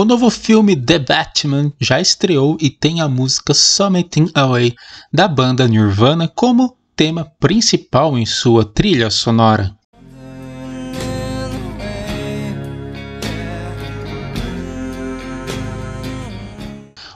O novo filme The Batman já estreou e tem a música Something Away da banda Nirvana como tema principal em sua trilha sonora.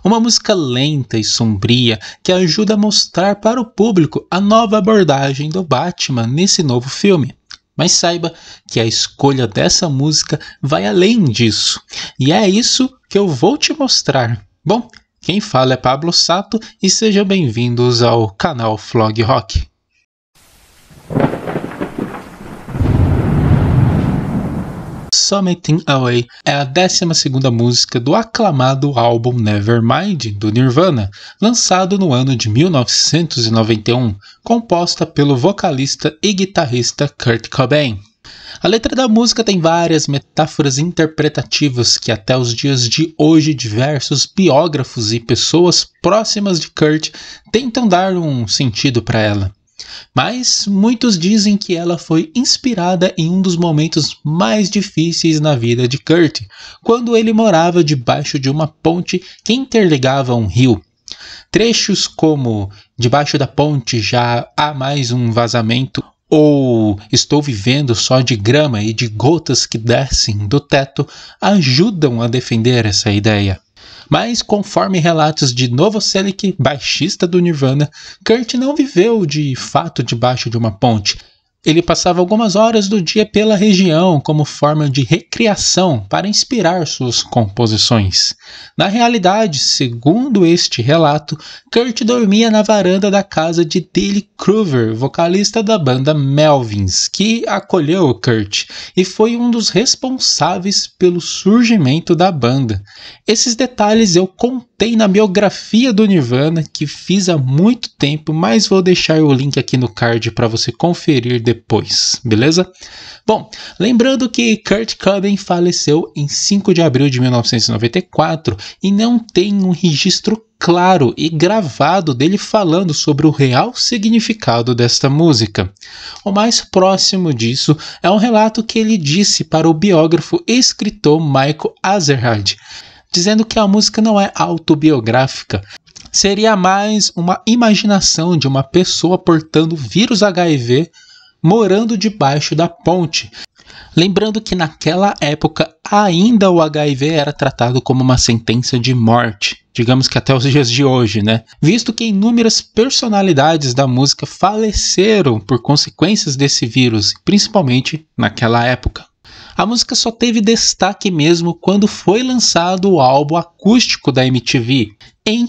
Uma música lenta e sombria que ajuda a mostrar para o público a nova abordagem do Batman nesse novo filme. Mas saiba que a escolha dessa música vai além disso, e é isso que eu vou te mostrar. Bom, quem fala é Pablo Sato e sejam bem-vindos ao canal Flog Rock. Something Away é a 12 música do aclamado álbum Nevermind, do Nirvana, lançado no ano de 1991, composta pelo vocalista e guitarrista Kurt Cobain. A letra da música tem várias metáforas interpretativas que até os dias de hoje diversos biógrafos e pessoas próximas de Kurt tentam dar um sentido para ela. Mas muitos dizem que ela foi inspirada em um dos momentos mais difíceis na vida de Kurt, quando ele morava debaixo de uma ponte que interligava um rio. Trechos como Debaixo da ponte já há mais um vazamento ou Estou vivendo só de grama e de gotas que descem do teto ajudam a defender essa ideia. Mas, conforme relatos de Novoselic, baixista do Nirvana, Kurt não viveu de fato debaixo de uma ponte. Ele passava algumas horas do dia pela região como forma de recreação para inspirar suas composições. Na realidade, segundo este relato, Kurt dormia na varanda da casa de Dilly Kruger, vocalista da banda Melvins, que acolheu Kurt e foi um dos responsáveis pelo surgimento da banda. Esses detalhes eu contei na biografia do Nirvana que fiz há muito tempo, mas vou deixar o link aqui no card para você conferir depois depois, beleza? Bom, lembrando que Kurt Cobain faleceu em 5 de abril de 1994 e não tem um registro claro e gravado dele falando sobre o real significado desta música. O mais próximo disso é um relato que ele disse para o biógrafo e escritor Michael Azerhard, dizendo que a música não é autobiográfica, seria mais uma imaginação de uma pessoa portando vírus HIV morando debaixo da ponte. Lembrando que naquela época ainda o HIV era tratado como uma sentença de morte, digamos que até os dias de hoje, né? Visto que inúmeras personalidades da música faleceram por consequências desse vírus, principalmente naquela época. A música só teve destaque mesmo quando foi lançado o álbum acústico da MTV, em 1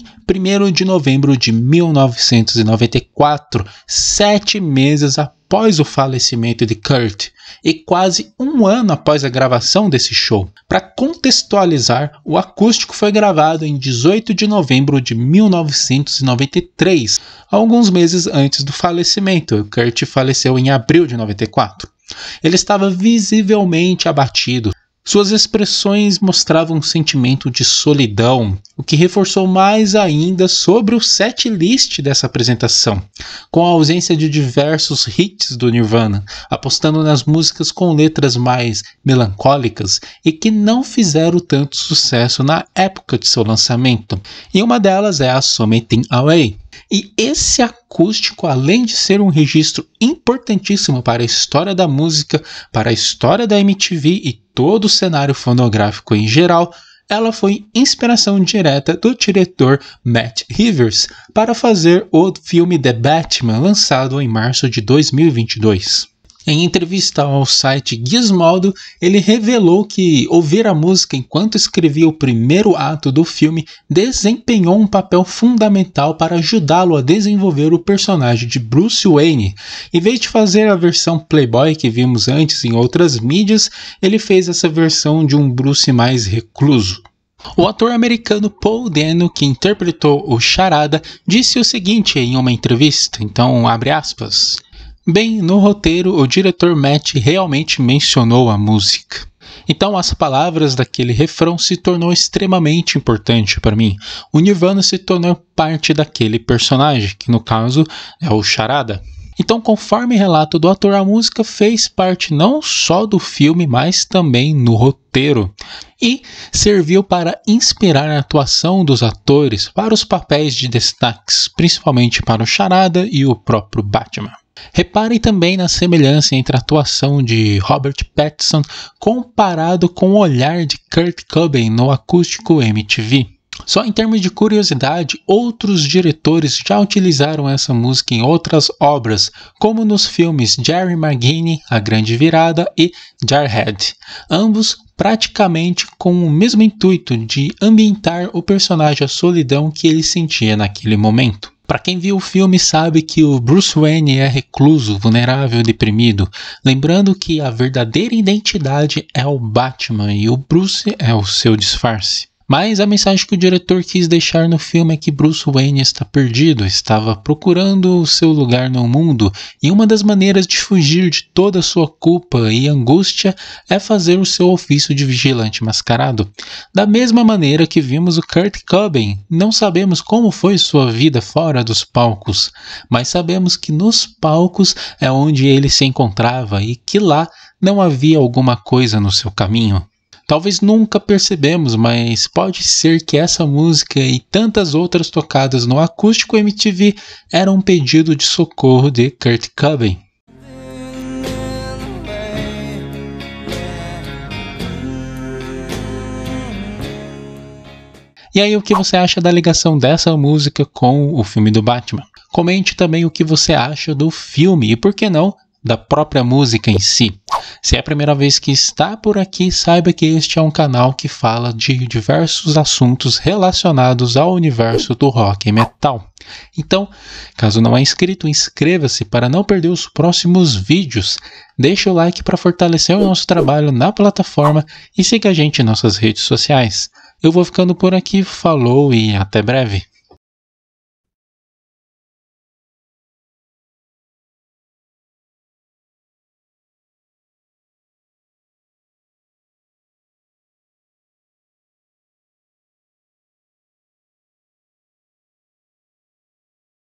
de novembro de 1994, sete meses após o falecimento de Kurt e quase um ano após a gravação desse show. Para contextualizar, o acústico foi gravado em 18 de novembro de 1993, alguns meses antes do falecimento. Kurt faleceu em abril de 94. Ele estava visivelmente abatido, suas expressões mostravam um sentimento de solidão, o que reforçou mais ainda sobre o set list dessa apresentação, com a ausência de diversos hits do Nirvana, apostando nas músicas com letras mais melancólicas e que não fizeram tanto sucesso na época de seu lançamento. E uma delas é a Something Away, e esse acústico, além de ser um registro importantíssimo para a história da música, para a história da MTV e todo o cenário fonográfico em geral, ela foi inspiração direta do diretor Matt Rivers para fazer o filme The Batman, lançado em março de 2022. Em entrevista ao site Gizmodo, ele revelou que ouvir a música enquanto escrevia o primeiro ato do filme desempenhou um papel fundamental para ajudá-lo a desenvolver o personagem de Bruce Wayne. Em vez de fazer a versão Playboy que vimos antes em outras mídias, ele fez essa versão de um Bruce mais recluso. O ator americano Paul Dano, que interpretou o Charada, disse o seguinte em uma entrevista, então abre aspas. Bem, no roteiro, o diretor Matt realmente mencionou a música. Então, as palavras daquele refrão se tornou extremamente importante para mim. O Nirvana se tornou parte daquele personagem, que no caso é o Charada. Então, conforme relato do ator, a música fez parte não só do filme, mas também no roteiro. E serviu para inspirar a atuação dos atores para os papéis de destaques, principalmente para o Charada e o próprio Batman. Reparem também na semelhança entre a atuação de Robert Pattinson comparado com o olhar de Kurt Cobain no acústico MTV. Só em termos de curiosidade, outros diretores já utilizaram essa música em outras obras, como nos filmes Jerry Maguire, A Grande Virada e Jarhead, ambos praticamente com o mesmo intuito de ambientar o personagem à solidão que ele sentia naquele momento. Para quem viu o filme sabe que o Bruce Wayne é recluso, vulnerável, deprimido. Lembrando que a verdadeira identidade é o Batman e o Bruce é o seu disfarce. Mas a mensagem que o diretor quis deixar no filme é que Bruce Wayne está perdido, estava procurando o seu lugar no mundo, e uma das maneiras de fugir de toda sua culpa e angústia é fazer o seu ofício de vigilante mascarado. Da mesma maneira que vimos o Kurt Cobain, não sabemos como foi sua vida fora dos palcos, mas sabemos que nos palcos é onde ele se encontrava e que lá não havia alguma coisa no seu caminho. Talvez nunca percebemos, mas pode ser que essa música e tantas outras tocadas no acústico MTV eram um pedido de socorro de Kurt Cobain. E aí, o que você acha da ligação dessa música com o filme do Batman? Comente também o que você acha do filme e, por que não, da própria música em si. Se é a primeira vez que está por aqui, saiba que este é um canal que fala de diversos assuntos relacionados ao universo do rock e metal. Então, caso não é inscrito, inscreva-se para não perder os próximos vídeos. Deixe o like para fortalecer o nosso trabalho na plataforma e siga a gente em nossas redes sociais. Eu vou ficando por aqui, falou e até breve.